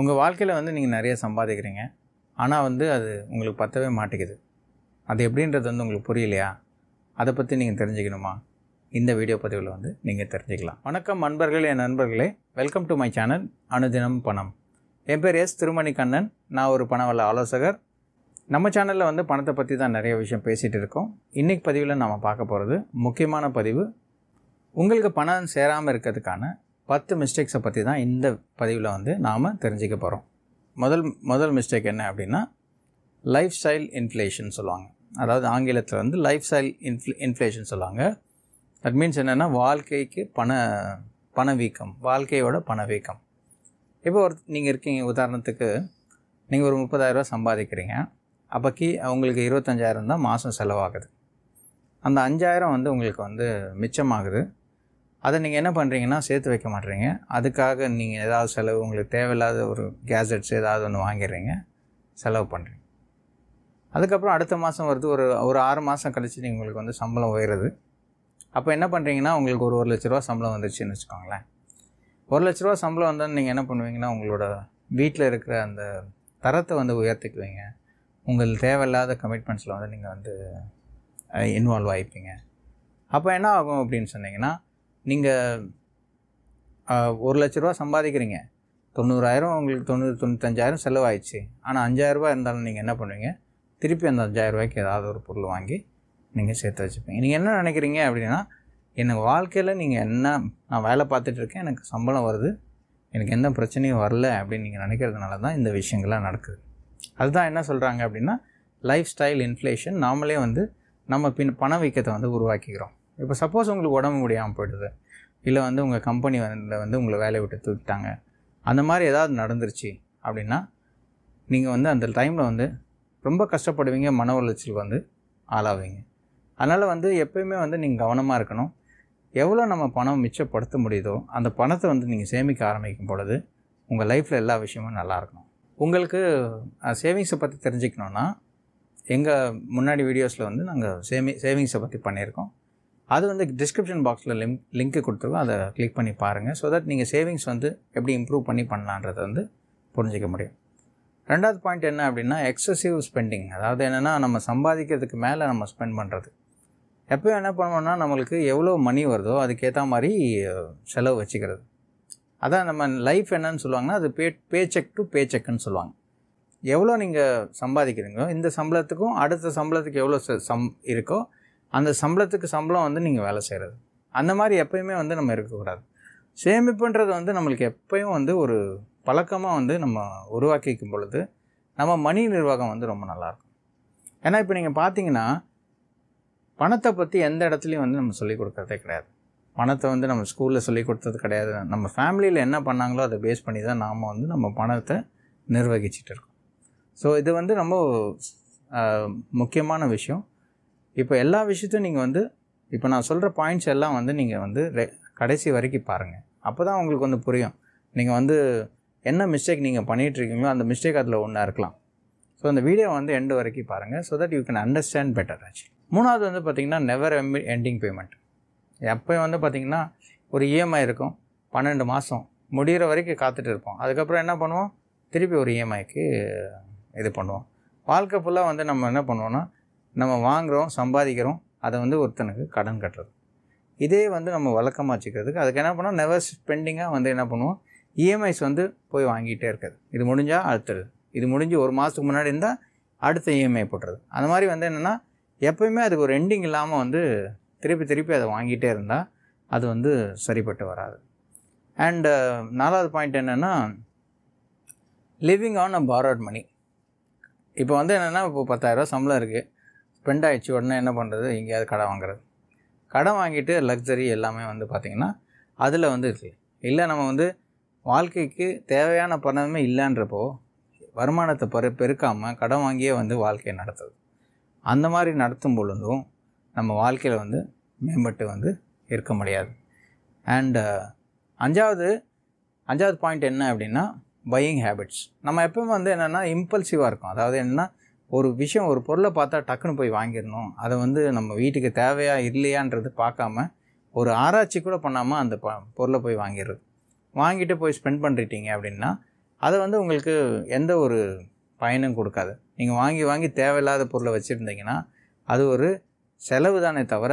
உங்கள் வாழ்க்கையில் வந்து நீங்கள் நிறைய சம்பாதிக்கிறீங்க ஆனால் வந்து அது உங்களுக்கு பற்றவே மாட்டேங்குது அது எப்படின்றது வந்து உங்களுக்கு புரியலையா அதை பற்றி நீங்கள் தெரிஞ்சுக்கணுமா இந்த வீடியோ பதிவில் வந்து நீங்கள் தெரிஞ்சுக்கலாம் வணக்கம் நண்பர்களே என் நண்பர்களே வெல்கம் டு மை சேனல் அனுதினம் பணம் என் பேர் எஸ் திருமணி கண்ணன் நான் ஒரு பணவல்ல ஆலோசகர் நம்ம சேனலில் வந்து பணத்தை பற்றி தான் நிறைய விஷயம் பேசிகிட்டு இருக்கோம் இன்றைக்கி பதிவில் நம்ம பார்க்க போகிறது முக்கியமான பதிவு உங்களுக்கு பணம் சேராமல் இருக்கிறதுக்கான பத்து மிஸ்டேக்ஸை பற்றி தான் இந்த பதிவில் வந்து நாம் தெரிஞ்சுக்க போகிறோம் முதல் முதல் மிஸ்டேக் என்ன அப்படின்னா லைஃப் ஸ்டைல் இன்ஃப்ளேஷன் சொல்லுவாங்க அதாவது ஆங்கிலத்தில் வந்து லைஃப் ஸ்டைல் இன்ஃப்ளே இன்ஃப்ளேஷன் சொல்லுவாங்க தட் மீன்ஸ் என்னென்னா வாழ்க்கைக்கு பண பணவீக்கம் வாழ்க்கையோட பணவீக்கம் இப்போ ஒரு நீங்கள் இருக்கீங்க உதாரணத்துக்கு நீங்கள் ஒரு முப்பதாயிரரூவா சம்பாதிக்கிறீங்க அப்போக்கி அவங்களுக்கு இருபத்தஞ்சாயிரம் தான் மாதம் செலவாகுது அந்த அஞ்சாயிரம் வந்து உங்களுக்கு வந்து மிச்சமாகுது அதை நீங்கள் என்ன பண்ணுறீங்கன்னா சேர்த்து வைக்க மாட்டீங்க அதுக்காக நீங்கள் ஏதாவது செலவு உங்களுக்கு தேவையில்லாத ஒரு கேஜெட்ஸ் ஏதாவது ஒன்று வாங்கிடுறீங்க செலவு பண்ணுறீங்க அதுக்கப்புறம் அடுத்த மாதம் வருது ஒரு ஒரு ஆறு மாதம் கழிச்சு நீங்கள் உங்களுக்கு வந்து சம்பளம் உயருது அப்போ என்ன பண்ணுறீங்கன்னா உங்களுக்கு ஒரு ஒரு லட்ச ரூபா சம்பளம் வந்துருச்சுன்னு வச்சுக்கோங்களேன் ஒரு லட்ச ரூபா சம்பளம் வந்தால் நீங்கள் என்ன பண்ணுவீங்கன்னா உங்களோட வீட்டில் இருக்கிற அந்த தரத்தை வந்து உயர்த்திக்குவீங்க உங்கள் தேவையில்லாத கமிட்மெண்ட்ஸில் வந்து நீங்கள் வந்து இன்வால்வ் ஆகிப்பீங்க அப்போ என்ன ஆகும் அப்படின்னு சொன்னீங்கன்னா நீங்கள் ஒரு லட்ச ரூபா சம்பாதிக்கிறீங்க தொண்ணூறாயிரம் உங்களுக்கு தொண்ணூறு தொண்ணூத்தஞ்சாயிரம் செலவாயிடுச்சு ஆனால் அஞ்சாயிரரூபா இருந்தாலும் நீங்கள் என்ன பண்ணுவீங்க திருப்பி அந்த அஞ்சாயிரரூபாய்க்கு ஏதாவது ஒரு பொருள் வாங்கி நீங்கள் சேர்த்து வச்சுப்பீங்க நீங்கள் என்ன நினைக்கிறீங்க அப்படின்னா எனக்கு வாழ்க்கையில் நீங்கள் என்ன நான் வேலை பார்த்துட்ருக்கேன் எனக்கு சம்பளம் வருது எனக்கு எந்த பிரச்சனையும் வரல அப்படின்னு நீங்கள் நினைக்கிறதுனால தான் இந்த விஷயங்கள்லாம் நடக்குது அதுதான் என்ன சொல்கிறாங்க அப்படின்னா லைஃப் ஸ்டைல் இன்ஃப்ளேஷன் நாமளே வந்து நம்ம பின் பண வீக்கத்தை வந்து உருவாக்கிக்கிறோம் இப்போ சப்போஸ் உங்களுக்கு உடம்பு முடியாமல் போயிடுது இல்லை வந்து உங்கள் கம்பெனி வந்து வந்து உங்களை வேலையை விட்டு தூக்கிட்டாங்க அந்த மாதிரி ஏதாவது நடந்துருச்சு அப்படின்னா நீங்கள் வந்து அந்த டைமில் வந்து ரொம்ப கஷ்டப்படுவீங்க மன உளைச்சல் வந்து ஆளாவீங்க அதனால் வந்து எப்போயுமே வந்து நீங்கள் கவனமாக இருக்கணும் எவ்வளோ நம்ம பணம் மிச்சப்படுத்த முடியுதோ அந்த பணத்தை வந்து நீங்கள் சேமிக்க ஆரம்பிக்கும் பொழுது உங்கள் லைஃப்பில் எல்லா விஷயமும் நல்லா இருக்கணும் உங்களுக்கு சேவிங்ஸை பற்றி தெரிஞ்சுக்கணுன்னா எங்கள் முன்னாடி வீடியோஸில் வந்து நாங்கள் சேமி சேவிங்ஸை பற்றி பண்ணியிருக்கோம் அது வந்து டிஸ்கிரிப்ஷன் பாக்ஸில் லிங்க் லிங்க்கு கொடுத்துருவோம் அதை கிளிக் பண்ணி பாருங்கள் ஸோ தட் நீங்கள் சேவிங்ஸ் வந்து எப்படி இம்ப்ரூவ் பண்ணி பண்ணலான்றதை வந்து புரிஞ்சிக்க முடியும் ரெண்டாவது பாயிண்ட் என்ன அப்படின்னா எக்ஸசிவ் ஸ்பெண்டிங் அதாவது என்னென்னா நம்ம சம்பாதிக்கிறதுக்கு மேலே நம்ம ஸ்பெண்ட் பண்ணுறது எப்போயும் என்ன பண்ணுவோம்னா நம்மளுக்கு எவ்வளோ மணி வருதோ அதுக்கேற்ற மாதிரி செலவு வச்சுக்கிறது அதான் நம்ம லைஃப் என்னன்னு சொல்லுவாங்கன்னா அது பே பே செக் டு பே செக்குன்னு சொல்லுவாங்க எவ்வளோ நீங்கள் சம்பாதிக்கிறீங்களோ இந்த சம்பளத்துக்கும் அடுத்த சம்பளத்துக்கு எவ்வளோ சம் இருக்கோ அந்த சம்பளத்துக்கு சம்பளம் வந்து நீங்கள் வேலை செய்கிறது அந்த மாதிரி எப்போயுமே வந்து நம்ம இருக்கக்கூடாது சேமிப்புன்றது வந்து நம்மளுக்கு எப்பயும் வந்து ஒரு பழக்கமாக வந்து நம்ம உருவாக்கிக்கும் பொழுது நம்ம மணி நிர்வாகம் வந்து ரொம்ப நல்லாயிருக்கும் ஏன்னா இப்போ நீங்கள் பார்த்தீங்கன்னா பணத்தை பற்றி எந்த இடத்துலையும் வந்து நம்ம சொல்லிக் கொடுக்குறதே கிடையாது பணத்தை வந்து நம்ம ஸ்கூலில் சொல்லிக் கொடுத்தது கிடையாது நம்ம ஃபேமிலியில் என்ன பண்ணாங்களோ அதை பேஸ் பண்ணி தான் நாம் வந்து நம்ம பணத்தை நிர்வகிச்சிட்டு இருக்கோம் ஸோ இது வந்து ரொம்ப முக்கியமான விஷயம் இப்போ எல்லா விஷயத்தையும் நீங்கள் வந்து இப்போ நான் சொல்கிற பாயிண்ட்ஸ் எல்லாம் வந்து நீங்கள் வந்து ரெ கடைசி வரைக்கும் பாருங்கள் அப்போ தான் உங்களுக்கு வந்து புரியும் நீங்கள் வந்து என்ன மிஸ்டேக் நீங்கள் பண்ணிகிட்ருக்கீங்களோ அந்த மிஸ்டேக் அதில் ஒன்றா இருக்கலாம் ஸோ அந்த வீடியோ வந்து எண்டு வரைக்கும் பாருங்கள் so that you can understand better ஆச்சு மூணாவது வந்து பார்த்திங்கன்னா நெவர் எம்மி எண்டிங் பேமெண்ட் எப்போ வந்து பார்த்திங்கன்னா ஒரு இஎம்ஐ e இருக்கும் பன்னெண்டு மாதம் முடிகிற வரைக்கும் காத்துட்டு இருப்போம் அதுக்கப்புறம் என்ன பண்ணுவோம் திருப்பி ஒரு இஎம்ஐக்கு e இது பண்ணுவோம் வாழ்க்கை ஃபுல்லாக வந்து நம்ம என்ன பண்ணுவோன்னா நம்ம வாங்குகிறோம் சம்பாதிக்கிறோம் அதை வந்து ஒருத்தனுக்கு கடன் கட்டுறது இதே வந்து நம்ம வழக்கமாக வச்சுக்கிறதுக்கு அதுக்கு என்ன பண்ணோம் நெவர் ஸ்பெண்டிங்காக வந்து என்ன பண்ணுவோம் இஎம்ஐஸ் e வந்து போய் வாங்கிட்டே இருக்குது இது முடிஞ்சால் அடுத்தது இது முடிஞ்சு ஒரு மாதத்துக்கு முன்னாடி இருந்தால் அடுத்த இஎம்ஐ e போட்டுறது அந்த மாதிரி வந்து என்னென்னா எப்போயுமே அதுக்கு ஒரு எண்டிங் இல்லாமல் வந்து திருப்பி திருப்பி அதை வாங்கிட்டே இருந்தால் அது வந்து சரிப்பட்டு வராது அண்டு uh, நாலாவது பாயிண்ட் என்னென்னா living on a borrowed money இப்போ வந்து என்னென்னா இப்போ பத்தாயிரரூவா சம்பளம் இருக்குது ஸ்பெண்ட் ஆகிடுச்சு உடனே என்ன பண்ணுறது எங்கேயாவது கடை வாங்குறது கடன் வாங்கிட்டு லக்ஸரி எல்லாமே வந்து பார்த்திங்கன்னா அதில் வந்து இருக்குது இல்லை நம்ம வந்து வாழ்க்கைக்கு தேவையான பணமே இல்லைன்றப்போ வருமானத்தை பெரு பெருக்காமல் கடன் வாங்கியே வந்து வாழ்க்கையை நடத்துது அந்த மாதிரி நடத்தும் பொழுதும் நம்ம வாழ்க்கையில் வந்து மேம்பட்டு வந்து இருக்க முடியாது அண்டு அஞ்சாவது அஞ்சாவது பாயிண்ட் என்ன அப்படின்னா பையிங் ஹேபிட்ஸ் நம்ம எப்பவுமே வந்து என்னென்னா இம்பல்சிவாக இருக்கும் அதாவது என்னென்னா ஒரு விஷயம் ஒரு பொருளை பார்த்தா டக்குன்னு போய் வாங்கிடணும் அதை வந்து நம்ம வீட்டுக்கு தேவையா இல்லையான்றது பார்க்காம ஒரு ஆராய்ச்சி கூட பண்ணாமல் அந்த ப பொருளை போய் வாங்கிடுறது வாங்கிட்டு போய் ஸ்பெண்ட் பண்ணிட்டீங்க அப்படின்னா அதை வந்து உங்களுக்கு எந்த ஒரு பயனும் கொடுக்காது நீங்கள் வாங்கி வாங்கி தேவையில்லாத பொருளை வச்சுருந்தீங்கன்னா அது ஒரு செலவு தானே தவிர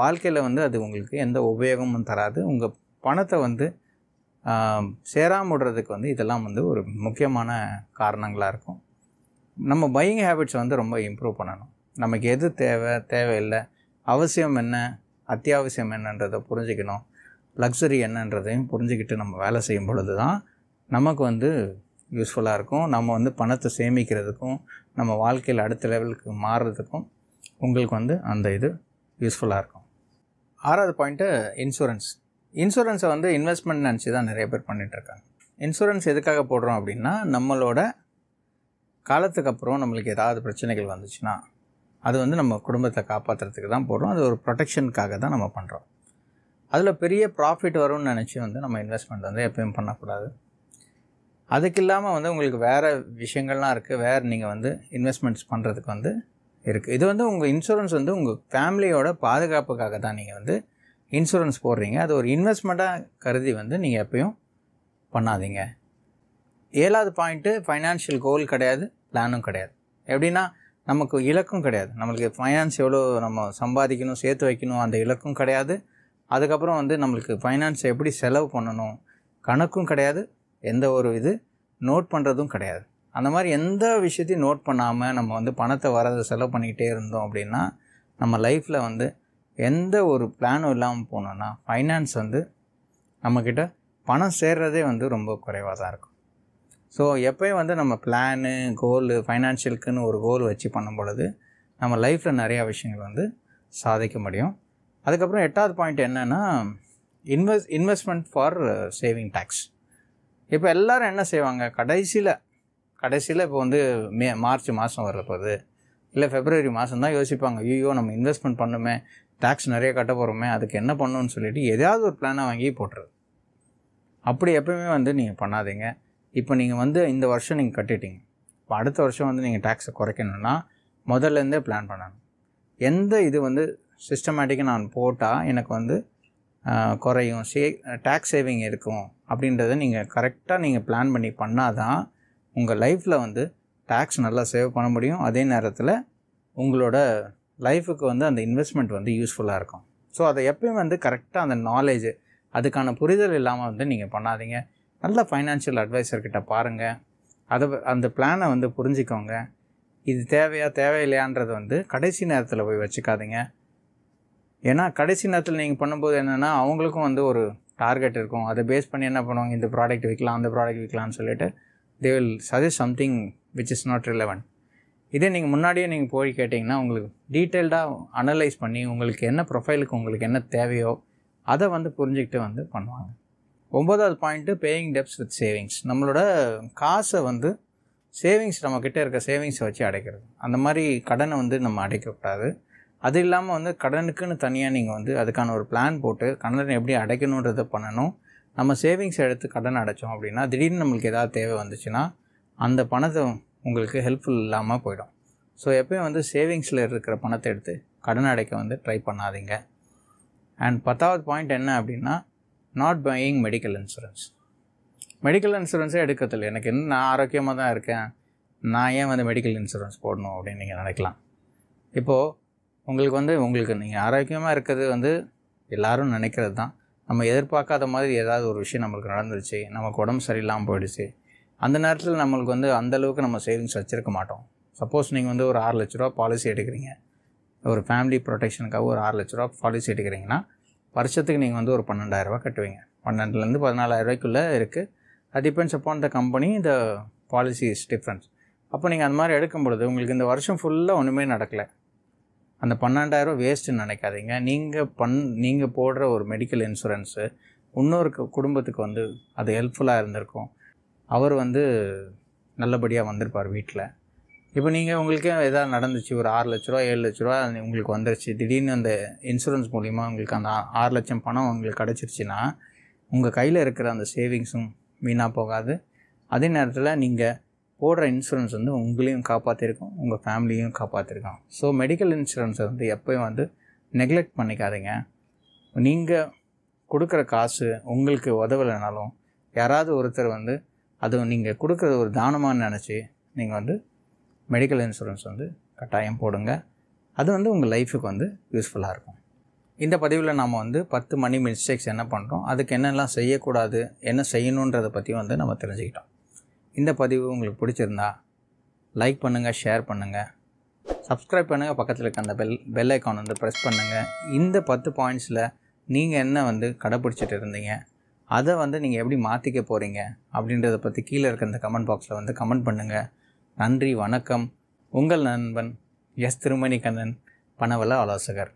வாழ்க்கையில் வந்து அது உங்களுக்கு எந்த உபயோகமும் தராது உங்கள் பணத்தை வந்து சேராமடுறதுக்கு வந்து இதெல்லாம் வந்து ஒரு முக்கியமான காரணங்களாக இருக்கும் நம்ம பையிங் ஹேபிட்ஸ் வந்து ரொம்ப இம்ப்ரூவ் பண்ணணும் நமக்கு எது தேவை தேவையில்லை அவசியம் என்ன அத்தியாவசியம் என்னன்றதை புரிஞ்சுக்கணும் லக்ஸரி என்னன்றதையும் புரிஞ்சுக்கிட்டு நம்ம வேலை செய்யும் பொழுது தான் நமக்கு வந்து யூஸ்ஃபுல்லாக இருக்கும் நம்ம வந்து பணத்தை சேமிக்கிறதுக்கும் நம்ம வாழ்க்கையில் அடுத்த லெவலுக்கு மாறுறதுக்கும் உங்களுக்கு வந்து அந்த இது யூஸ்ஃபுல்லாக இருக்கும் ஆறாவது பாயிண்ட்டு இன்சூரன்ஸ் இன்சூரன்ஸை வந்து இன்வெஸ்ட்மெண்ட் நினச்சி தான் நிறைய பேர் பண்ணிகிட்ருக்காங்க இன்சூரன்ஸ் எதுக்காக போடுறோம் அப்படின்னா நம்மளோட காலத்துக்கு அப்புறம் நம்மளுக்கு ஏதாவது பிரச்சனைகள் வந்துச்சுன்னா அது வந்து நம்ம குடும்பத்தை காப்பாற்றுறதுக்கு தான் போடுறோம் அது ஒரு ப்ரொடெக்ஷனுக்காக தான் நம்ம பண்ணுறோம் அதில் பெரிய ப்ராஃபிட் வரும்னு நினச்சி வந்து நம்ம இன்வெஸ்ட்மெண்ட் வந்து எப்பயும் பண்ணக்கூடாது அதுக்கு இல்லாமல் வந்து உங்களுக்கு வேறு விஷயங்கள்லாம் இருக்குது வேறு நீங்கள் வந்து இன்வெஸ்ட்மெண்ட்ஸ் பண்ணுறதுக்கு வந்து இருக்குது இது வந்து உங்கள் இன்சூரன்ஸ் வந்து உங்கள் ஃபேமிலியோட பாதுகாப்புக்காக தான் நீங்கள் வந்து இன்சூரன்ஸ் போடுறீங்க அது ஒரு இன்வெஸ்ட்மெண்ட்டாக கருதி வந்து நீங்கள் எப்பயும் பண்ணாதீங்க ஏழாவது பாயிண்ட்டு ஃபைனான்ஷியல் கோல் கிடையாது பிளானும் கிடையாது எப்படின்னா நமக்கு இலக்கும் கிடையாது நம்மளுக்கு ஃபைனான்ஸ் எவ்வளோ நம்ம சம்பாதிக்கணும் சேர்த்து வைக்கணும் அந்த இலக்கும் கிடையாது அதுக்கப்புறம் வந்து நம்மளுக்கு ஃபைனான்ஸை எப்படி செலவு பண்ணணும் கணக்கும் கிடையாது எந்த ஒரு இது நோட் பண்ணுறதும் கிடையாது அந்த மாதிரி எந்த விஷயத்தையும் நோட் பண்ணாமல் நம்ம வந்து பணத்தை வரதை செலவு பண்ணிக்கிட்டே இருந்தோம் அப்படின்னா நம்ம லைஃப்பில் வந்து எந்த ஒரு பிளானும் இல்லாமல் போனோன்னா ஃபைனான்ஸ் வந்து நம்மக்கிட்ட பணம் சேர்றதே வந்து ரொம்ப குறைவாக தான் இருக்கும் ஸோ எப்போயும் வந்து நம்ம பிளானு கோலு ஃபைனான்ஷியலுக்குன்னு ஒரு கோல் வச்சு பண்ணும் பொழுது நம்ம லைஃப்பில் நிறையா விஷயங்கள் வந்து சாதிக்க முடியும் அதுக்கப்புறம் எட்டாவது பாயிண்ட் என்னென்னா invest investment for saving tax இப்போ எல்லோரும் என்ன செய்வாங்க கடைசியில் கடைசியில் இப்போ வந்து மே மார்ச் மாதம் வரப்போகுது இல்லை ஃபெப்ரவரி மாதம் தான் யோசிப்பாங்க ஐயோ நம்ம இன்வெஸ்ட்மெண்ட் பண்ணுமே டேக்ஸ் நிறைய கட்ட போகிறோமே அதுக்கு என்ன பண்ணணும்னு சொல்லிவிட்டு எதாவது ஒரு பிளானை வாங்கி போட்டுருது அப்படி எப்பவுமே வந்து நீங்கள் பண்ணாதீங்க இப்போ நீங்கள் வந்து இந்த வருஷம் நீங்கள் கட்டிட்டீங்க இப்போ அடுத்த வருஷம் வந்து நீங்கள் டேக்ஸை குறைக்கணும்னா முதல்லேருந்தே பிளான் பண்ணணும் எந்த இது வந்து சிஸ்டமேட்டிக்காக நான் போட்டால் எனக்கு வந்து குறையும் சே டேக்ஸ் சேவிங் இருக்கும் அப்படின்றத நீங்கள் கரெக்டாக நீங்கள் பிளான் பண்ணி பண்ணால் தான் உங்கள் லைஃப்பில் வந்து டேக்ஸ் நல்லா சேவ் பண்ண முடியும் அதே நேரத்தில் உங்களோட லைஃபுக்கு வந்து அந்த இன்வெஸ்ட்மெண்ட் வந்து யூஸ்ஃபுல்லாக இருக்கும் ஸோ அதை எப்பயும் வந்து கரெக்டாக அந்த நாலேஜ் அதுக்கான புரிதல் இல்லாமல் வந்து நீங்கள் பண்ணாதீங்க நல்ல ஃபைனான்ஷியல் அட்வைசர்கிட்ட பாருங்கள் அதை அந்த பிளானை வந்து புரிஞ்சிக்கோங்க இது தேவையா தேவையில்லையான்றது வந்து கடைசி நேரத்தில் போய் வச்சுக்காதீங்க ஏன்னா கடைசி நேரத்தில் நீங்கள் பண்ணும்போது என்னென்னா அவங்களுக்கும் வந்து ஒரு டார்கெட் இருக்கும் அதை பேஸ் பண்ணி என்ன பண்ணுவாங்க இந்த ப்ராடக்ட் விற்கலாம் அந்த ப்ராடக்ட் விற்கலாம்னு சொல்லிட்டு they will suggest something which is not relevant இதே நீங்கள் முன்னாடியே நீங்கள் போய் கேட்டிங்கன்னா உங்களுக்கு டீட்டெயில்டாக அனலைஸ் பண்ணி உங்களுக்கு என்ன ப்ரொஃபைலுக்கு உங்களுக்கு என்ன தேவையோ அதை வந்து புரிஞ்சுக்கிட்டு வந்து பண்ணுவாங்க ஒம்பதாவது point paying debts with savings நம்மளோட காசை வந்து சேவிங்ஸ் நம்மக்கிட்ட இருக்க சேவிங்ஸை வச்சு அடைக்கிறது அந்த மாதிரி கடனை வந்து நம்ம அடைக்கக்கூடாது அது இல்லாமல் வந்து கடனுக்குன்னு தனியாக நீங்கள் வந்து அதுக்கான ஒரு பிளான் போட்டு கடனை எப்படி அடைக்கணுன்றதை பண்ணணும் நம்ம சேவிங்ஸ் எடுத்து கடன் அடைச்சோம் அப்படின்னா திடீர்னு நம்மளுக்கு ஏதாவது தேவை வந்துச்சுன்னா அந்த பணத்தை உங்களுக்கு ஹெல்ப்ஃபுல் இல்லாமல் போயிடும் ஸோ எப்போயும் வந்து சேவிங்ஸில் இருக்கிற பணத்தை எடுத்து கடன் அடைக்க வந்து ட்ரை பண்ணாதீங்க அண்ட் பத்தாவது பாயிண்ட் என்ன அப்படின்னா not buying medical insurance medical இன்சூரன்ஸே எடுக்கிறதில்ல எனக்கு இன்னும் நான் ஆரோக்கியமாக தான் இருக்கேன் நான் ஏன் வந்து மெடிக்கல் இன்சூரன்ஸ் போடணும் அப்படின்னு நீங்கள் நினைக்கலாம் இப்போது உங்களுக்கு வந்து உங்களுக்கு நீங்கள் ஆரோக்கியமாக இருக்கிறது வந்து எல்லோரும் நினைக்கிறது தான் நம்ம எதிர்பார்க்காத மாதிரி ஏதாவது ஒரு விஷயம் நம்மளுக்கு நடந்துருச்சு நமக்கு உடம்பு சரியில்லாமல் போயிடுச்சு அந்த நேரத்தில் நம்மளுக்கு வந்து அந்தளவுக்கு நம்ம சேவிங்ஸ் வச்சுருக்க மாட்டோம் சப்போஸ் நீங்கள் வந்து ஒரு ஆறு லட்ச ரூபா பாலிசி எடுக்கிறீங்க ஒரு ஃபேமிலி ப்ரொடெக்ஷனுக்காக ஒரு ஆறு லட்ச ரூபா பாலிசி எடுக்கிறீங்கன்னா வருஷத்துக்கு நீங்கள் வந்து ஒரு பன்னெண்டாயிரரூபா கட்டுவீங்க பன்னெண்டுலேருந்து பதினாலாயிரரூபாய்க்குள்ளே இருக்குது அது depends upon the company the policy is difference அப்போ நீங்கள் அந்த மாதிரி எடுக்கும் பொழுது உங்களுக்கு இந்த வருஷம் ஃபுல்லாக ஒன்றுமே நடக்கலை அந்த பன்னெண்டாயிரரூபா வேஸ்ட்டுன்னு நினைக்காதீங்க நீங்கள் பண் நீங்கள் போடுற ஒரு மெடிக்கல் இன்சூரன்ஸு இன்னொரு குடும்பத்துக்கு வந்து அது ஹெல்ப்ஃபுல்லாக இருந்திருக்கும் அவர் வந்து நல்லபடியாக வந்திருப்பார் வீட்டில் இப்போ நீங்கள் உங்களுக்கு எதாவது நடந்துச்சு ஒரு ஆறு லட்ச ரூபா ஏழு லட்ச ரூபா உங்களுக்கு வந்துருச்சு திடீர்னு அந்த இன்சூரன்ஸ் மூலிமா உங்களுக்கு அந்த ஆறு லட்சம் பணம் உங்களுக்கு கிடச்சிருச்சுன்னா உங்கள் கையில் இருக்கிற அந்த சேவிங்ஸும் வீணாக போகாது அதே நேரத்தில் நீங்கள் போடுற இன்சூரன்ஸ் வந்து உங்களையும் காப்பாற்றிருக்கோம் உங்கள் ஃபேமிலியும் காப்பாற்றிருக்கோம் ஸோ மெடிக்கல் இன்சூரன்ஸை வந்து எப்போயும் வந்து நெக்லெக்ட் பண்ணிக்காதீங்க நீங்கள் கொடுக்குற காசு உங்களுக்கு உதவலைனாலும் யாராவது ஒருத்தர் வந்து அது நீங்கள் கொடுக்குறது ஒரு தானமாக நினச்சி நீங்கள் வந்து மெடிக்கல் இன்சூரன்ஸ் வந்து கட்டாயம் போடுங்க அது வந்து உங்கள் லைஃபுக்கு வந்து யூஸ்ஃபுல்லாக இருக்கும் இந்த பதிவில் நாம் வந்து பத்து மணி மிஸ்டேக்ஸ் என்ன பண்ணுறோம் அதுக்கு என்னெல்லாம் செய்யக்கூடாது என்ன செய்யணுன்றதை பற்றி வந்து நம்ம தெரிஞ்சுக்கிட்டோம் இந்த பதிவு உங்களுக்கு பிடிச்சிருந்தா லைக் பண்ணுங்கள் ஷேர் பண்ணுங்கள் சப்ஸ்கிரைப் பண்ணுங்கள் பக்கத்தில் இருக்க அந்த பெல் பெல் ஐக்கான் வந்து ப்ரெஸ் பண்ணுங்கள் இந்த பத்து பாயிண்ட்ஸில் நீங்கள் என்ன வந்து கடைப்பிடிச்சிட்டு இருந்தீங்க அதை வந்து நீங்கள் எப்படி மாற்றிக்க போகிறீங்க அப்படின்றத பற்றி கீழே இருக்க அந்த கமெண்ட் பாக்ஸில் வந்து கமெண்ட் பண்ணுங்கள் நன்றி வணக்கம் உங்கள் நண்பன் எஸ் திருமணிகண்ணன் பணவள ஆலோசகர்